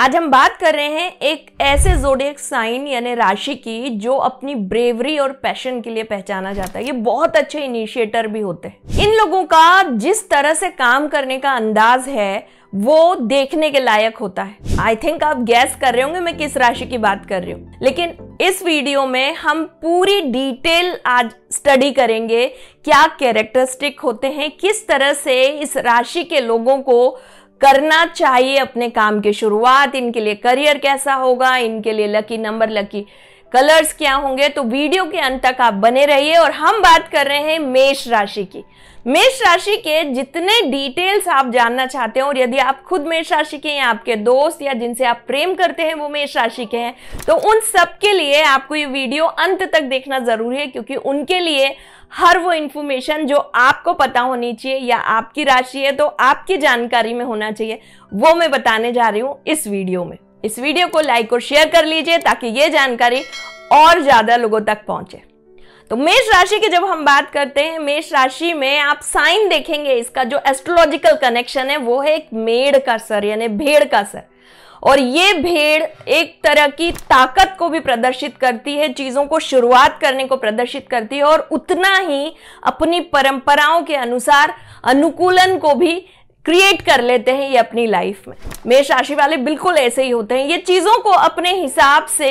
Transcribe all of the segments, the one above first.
आज हम बात कर रहे हैं एक ऐसे जोडियक साइन यानी राशि की जो अपनी ब्रेवरी और पैशन के लिए पहचाना जाता है ये बहुत अच्छे इनिशिएटर भी होते हैं इन लोगों का जिस तरह से काम करने का अंदाज है वो देखने के लायक होता है आई थिंक आप गैस कर रहे होंगे मैं किस राशि की बात कर रही हूँ लेकिन इस वीडियो में हम पूरी डिटेल आज स्टडी करेंगे क्या कैरेक्टरिस्टिक होते हैं किस तरह से इस राशि के लोगों को करना चाहिए अपने काम की शुरुआत इनके लिए करियर कैसा होगा इनके लिए लकी नंबर लकी कलर्स क्या होंगे तो वीडियो के अंत तक आप बने रहिए और हम बात कर रहे हैं मेष राशि की मेष राशि के जितने डिटेल्स आप जानना चाहते हो और यदि आप खुद मेष राशि के हैं आपके दोस्त या जिनसे आप प्रेम करते हैं वो मेष राशि के हैं तो उन सब के लिए आपको ये वीडियो अंत तक देखना जरूरी है क्योंकि उनके लिए हर वो इन्फॉर्मेशन जो आपको पता होनी चाहिए या आपकी राशि है तो आपकी जानकारी में होना चाहिए वो मैं बताने जा रही हूँ इस वीडियो में इस वीडियो को लाइक और शेयर कर लीजिए ताकि ये जानकारी और ज़्यादा लोगों तक पहुंचे तो मेष राशि की जब हम बात करते हैं मेष राशि में आप साइन देखेंगे इसका जो एस्ट्रोलॉजिकल कनेक्शन है वो है एक मेड़ का सर यानी भेड़ का सर और ये भेड़ एक तरह की ताकत को भी प्रदर्शित करती है चीज़ों को शुरुआत करने को प्रदर्शित करती है और उतना ही अपनी परंपराओं के अनुसार अनुकूलन को भी क्रिएट कर लेते हैं ये अपनी लाइफ में मेष राशि वाले बिल्कुल ऐसे ही होते हैं ये चीज़ों को अपने हिसाब से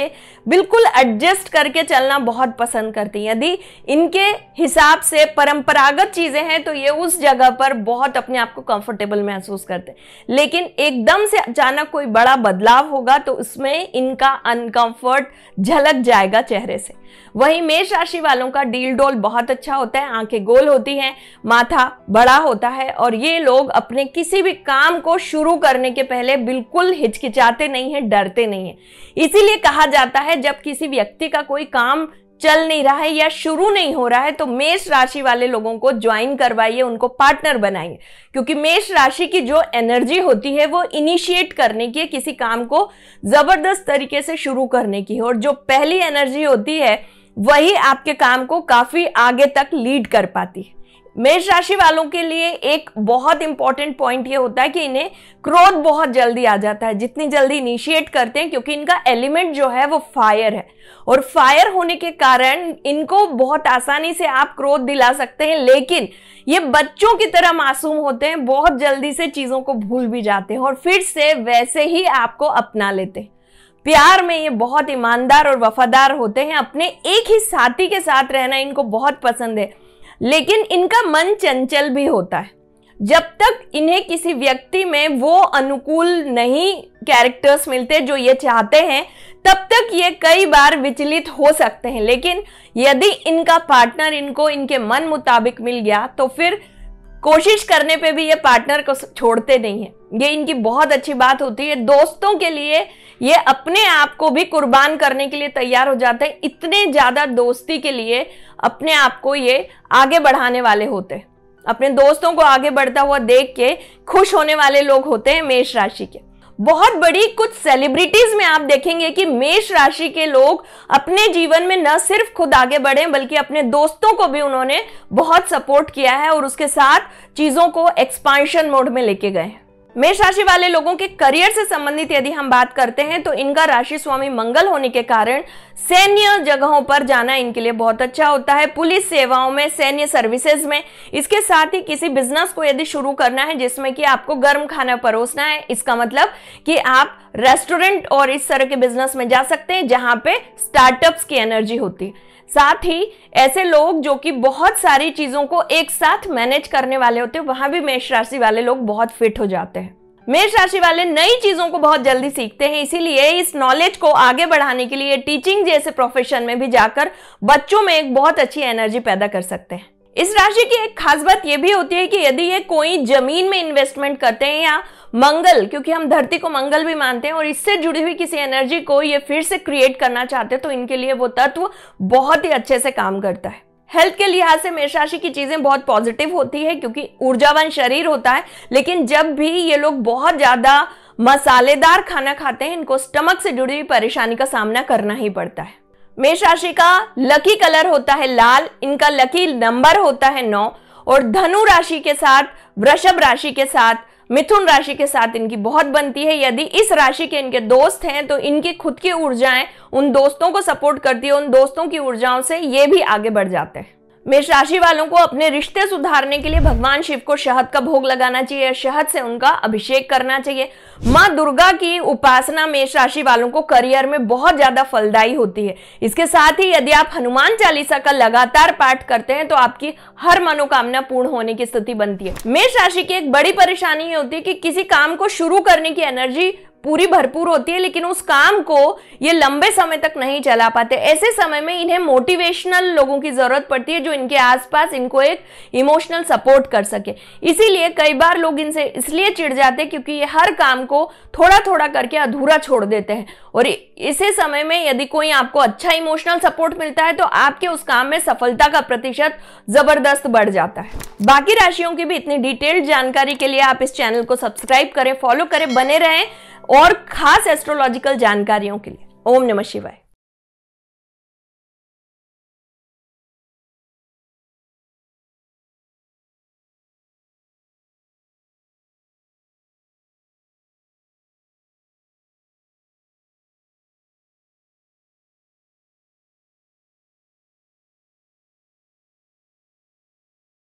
बिल्कुल एडजस्ट करके चलना बहुत पसंद करती हैं यदि इनके हिसाब से परंपरागत चीज़ें हैं तो ये उस जगह पर बहुत अपने आप को कंफर्टेबल महसूस करते हैं लेकिन एकदम से अचानक कोई बड़ा बदलाव होगा तो उसमें इनका अनकंफर्ट झलक जाएगा चेहरे से वही मेष राशि वालों का डील डोल बहुत अच्छा होता है आंखें गोल होती हैं माथा बड़ा होता है और ये लोग अपने किसी भी काम को शुरू करने के पहले बिल्कुल हिचकिचाते नहीं है डरते नहीं है इसीलिए कहा जाता है है जब किसी व्यक्ति का कोई काम चल नहीं रहा है या शुरू नहीं हो रहा है तो मेष राशि वाले लोगों को ज्वाइन करवाइए उनको पार्टनर बनाइए क्योंकि मेष राशि की जो एनर्जी होती है वो इनिशिएट करने की है किसी काम को जबरदस्त तरीके से शुरू करने की है और जो पहली एनर्जी होती है वही आपके काम को काफी आगे तक लीड कर पाती है मेष राशि वालों के लिए एक बहुत इंपॉर्टेंट पॉइंट ये होता है कि इन्हें क्रोध बहुत जल्दी आ जाता है जितनी जल्दी इनिशिएट करते हैं क्योंकि इनका एलिमेंट जो है वो फायर है और फायर होने के कारण इनको बहुत आसानी से आप क्रोध दिला सकते हैं लेकिन ये बच्चों की तरह मासूम होते हैं बहुत जल्दी से चीज़ों को भूल भी जाते हैं और फिर से वैसे ही आपको अपना लेते हैं प्यार में ये बहुत ईमानदार और वफादार होते हैं अपने एक ही साथी के साथ रहना इनको बहुत पसंद है लेकिन इनका मन चंचल भी होता है जब तक इन्हें किसी व्यक्ति में वो अनुकूल नहीं कैरेक्टर्स मिलते जो ये चाहते हैं तब तक ये कई बार विचलित हो सकते हैं लेकिन यदि इनका पार्टनर इनको इनके मन मुताबिक मिल गया तो फिर कोशिश करने पे भी ये पार्टनर को छोड़ते नहीं है ये इनकी बहुत अच्छी बात होती है दोस्तों के लिए ये अपने आप को भी कुर्बान करने के लिए तैयार हो जाते हैं इतने ज़्यादा दोस्ती के लिए अपने आप को ये आगे बढ़ाने वाले होते हैं अपने दोस्तों को आगे बढ़ता हुआ देख के खुश होने वाले लोग होते हैं मेष राशि के बहुत बड़ी कुछ सेलिब्रिटीज में आप देखेंगे कि मेष राशि के लोग अपने जीवन में न सिर्फ खुद आगे बढ़े बल्कि अपने दोस्तों को भी उन्होंने बहुत सपोर्ट किया है और उसके साथ चीजों को एक्सपांशन मोड में लेके गए मेष राशि वाले लोगों के करियर से संबंधित यदि हम बात करते हैं तो इनका राशि स्वामी मंगल होने के कारण सैन्य जगहों पर जाना इनके लिए बहुत अच्छा होता है पुलिस सेवाओं में सैन्य सर्विसेज में इसके साथ ही किसी बिजनेस को यदि शुरू करना है जिसमें कि आपको गर्म खाना परोसना है इसका मतलब कि आप रेस्टोरेंट और इस तरह के बिजनेस में जा सकते हैं जहां पे स्टार्टअप्स की एनर्जी होती है साथ ही ऐसे लोग जो कि बहुत सारी चीजों को एक साथ मैनेज करने वाले होते हैं वहां भी मेष राशि वाले लोग बहुत फिट हो जाते हैं मेष राशि वाले नई चीजों को बहुत जल्दी सीखते हैं इसीलिए इस नॉलेज को आगे बढ़ाने के लिए टीचिंग जैसे प्रोफेशन में भी जाकर बच्चों में एक बहुत अच्छी एनर्जी पैदा कर सकते हैं इस राशि की एक खास बात यह भी होती है कि यदि ये कोई जमीन में इन्वेस्टमेंट करते हैं या मंगल क्योंकि हम धरती को मंगल भी मानते हैं और इससे जुड़ी हुई किसी एनर्जी को ये फिर से क्रिएट करना चाहते हैं तो इनके लिए वो तत्व बहुत ही अच्छे से काम करता है हेल्थ के लिहाज से मेष राशि की चीजें बहुत पॉजिटिव होती है क्योंकि ऊर्जावान शरीर होता है लेकिन जब भी ये लोग बहुत ज्यादा मसालेदार खाना खाते हैं इनको स्टमक से जुड़ी हुई परेशानी का सामना करना ही पड़ता है मेष राशि का लकी कलर होता है लाल इनका लकी नंबर होता है नौ और धनु राशि के साथ वृषभ राशि के साथ मिथुन राशि के साथ इनकी बहुत बनती है यदि इस राशि के इनके दोस्त हैं तो इनकी खुद की ऊर्जाएं उन दोस्तों को सपोर्ट करती है उन दोस्तों की ऊर्जाओं से ये भी आगे बढ़ जाते हैं मेष राशि वालों को अपने रिश्ते सुधारने के लिए भगवान शिव को शहद का भोग लगाना चाहिए शहद से उनका अभिषेक करना चाहिए माँ दुर्गा की उपासना मेष राशि वालों को करियर में बहुत ज्यादा फलदायी होती है इसके साथ ही यदि आप हनुमान चालीसा का लगातार पाठ करते हैं तो आपकी हर मनोकामना पूर्ण होने की स्थिति बनती है मेष राशि की एक बड़ी परेशानी ये होती है कि, कि किसी काम को शुरू करने की एनर्जी पूरी भरपूर होती है लेकिन उस काम को ये लंबे समय तक नहीं चला पाते ऐसे समय में इन्हें मोटिवेशनल लोगों की ज़रूरत पड़ती है जो इनके आसपास इनको एक इमोशनल सपोर्ट कर सके इसीलिए कई बार लोग इनसे इसलिए चिढ़ जाते हैं क्योंकि ये हर काम को थोड़ा थोड़ा करके अधूरा छोड़ देते हैं और इसी समय में यदि कोई आपको अच्छा इमोशनल सपोर्ट मिलता है तो आपके उस काम में सफलता का प्रतिशत ज़बरदस्त बढ़ जाता है बाकी राशियों की भी इतनी डिटेल्ड जानकारी के लिए आप इस चैनल को सब्सक्राइब करें फॉलो करें बने रहें और खास एस्ट्रोलॉजिकल जानकारियों के लिए ओम नमः शिवाय